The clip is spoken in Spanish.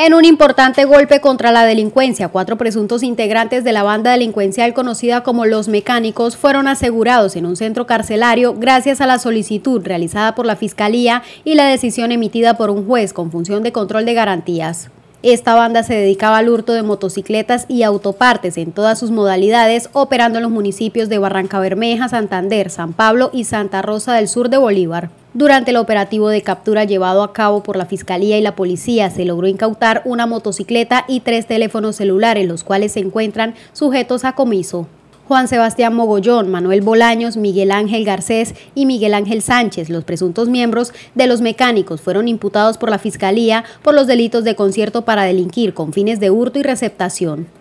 En un importante golpe contra la delincuencia, cuatro presuntos integrantes de la banda delincuencial conocida como Los Mecánicos fueron asegurados en un centro carcelario gracias a la solicitud realizada por la Fiscalía y la decisión emitida por un juez con función de control de garantías. Esta banda se dedicaba al hurto de motocicletas y autopartes en todas sus modalidades, operando en los municipios de Barranca Bermeja, Santander, San Pablo y Santa Rosa del Sur de Bolívar. Durante el operativo de captura llevado a cabo por la Fiscalía y la Policía, se logró incautar una motocicleta y tres teléfonos celulares, los cuales se encuentran sujetos a comiso. Juan Sebastián Mogollón, Manuel Bolaños, Miguel Ángel Garcés y Miguel Ángel Sánchez, los presuntos miembros de los mecánicos, fueron imputados por la Fiscalía por los delitos de concierto para delinquir con fines de hurto y receptación.